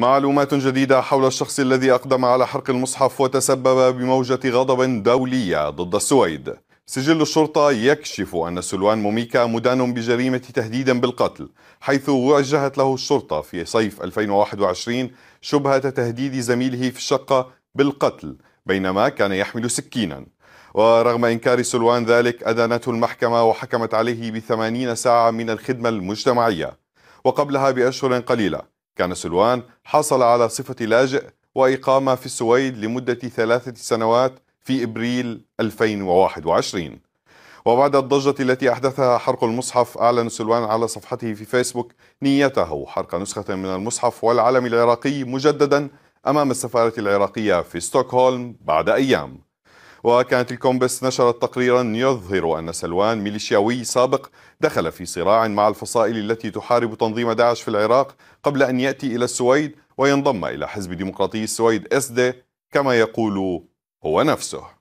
معلومات جديدة حول الشخص الذي أقدم على حرق المصحف وتسبب بموجة غضب دولية ضد السويد سجل الشرطة يكشف أن سلوان موميكا مدان بجريمة تهديد بالقتل حيث وجهت له الشرطة في صيف 2021 شبهة تهديد زميله في الشقة بالقتل بينما كان يحمل سكينا ورغم إنكار سلوان ذلك أدانته المحكمة وحكمت عليه بثمانين ساعة من الخدمة المجتمعية وقبلها بأشهر قليلة كان سلوان حصل على صفة لاجئ وإقامة في السويد لمدة ثلاثة سنوات في إبريل 2021 وبعد الضجة التي أحدثها حرق المصحف أعلن سلوان على صفحته في فيسبوك نيته حرق نسخة من المصحف والعلم العراقي مجددا أمام السفارة العراقية في ستوكهولم بعد أيام وكانت الكومبس نشرت تقريرا يظهر أن سلوان ميليشياوي سابق دخل في صراع مع الفصائل التي تحارب تنظيم داعش في العراق قبل أن يأتي إلى السويد وينضم إلى حزب ديمقراطي السويد دي كما يقول هو نفسه